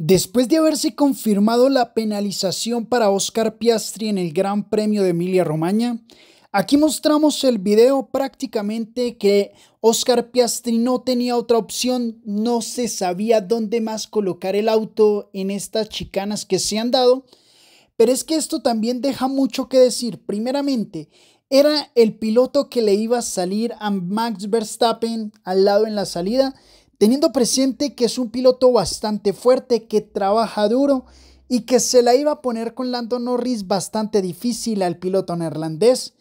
Después de haberse confirmado la penalización para Oscar Piastri en el Gran Premio de Emilia-Romagna, aquí mostramos el video prácticamente que Oscar Piastri no tenía otra opción, no se sabía dónde más colocar el auto en estas chicanas que se han dado, pero es que esto también deja mucho que decir. Primeramente, era el piloto que le iba a salir a Max Verstappen al lado en la salida, teniendo presente que es un piloto bastante fuerte, que trabaja duro y que se la iba a poner con Lando Norris bastante difícil al piloto neerlandés.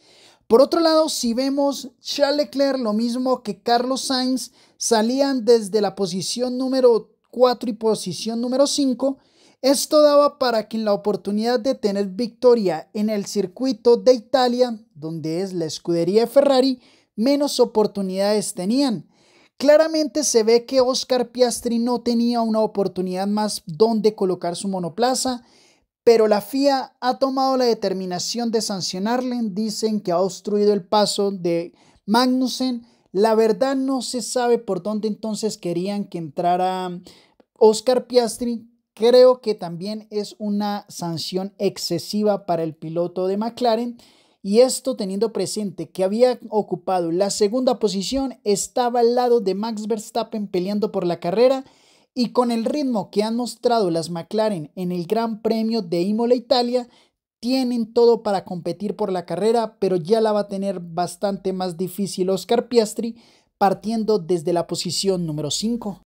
Por otro lado, si vemos Charles Leclerc, lo mismo que Carlos Sainz, salían desde la posición número 4 y posición número 5. Esto daba para quien la oportunidad de tener victoria en el circuito de Italia, donde es la escudería de Ferrari, menos oportunidades tenían. Claramente se ve que Oscar Piastri no tenía una oportunidad más donde colocar su monoplaza, pero la FIA ha tomado la determinación de sancionarle. Dicen que ha obstruido el paso de Magnussen. La verdad no se sabe por dónde entonces querían que entrara Oscar Piastri. Creo que también es una sanción excesiva para el piloto de McLaren y esto teniendo presente que había ocupado la segunda posición, estaba al lado de Max Verstappen peleando por la carrera y con el ritmo que han mostrado las McLaren en el Gran Premio de Imola Italia, tienen todo para competir por la carrera, pero ya la va a tener bastante más difícil Oscar Piastri partiendo desde la posición número 5.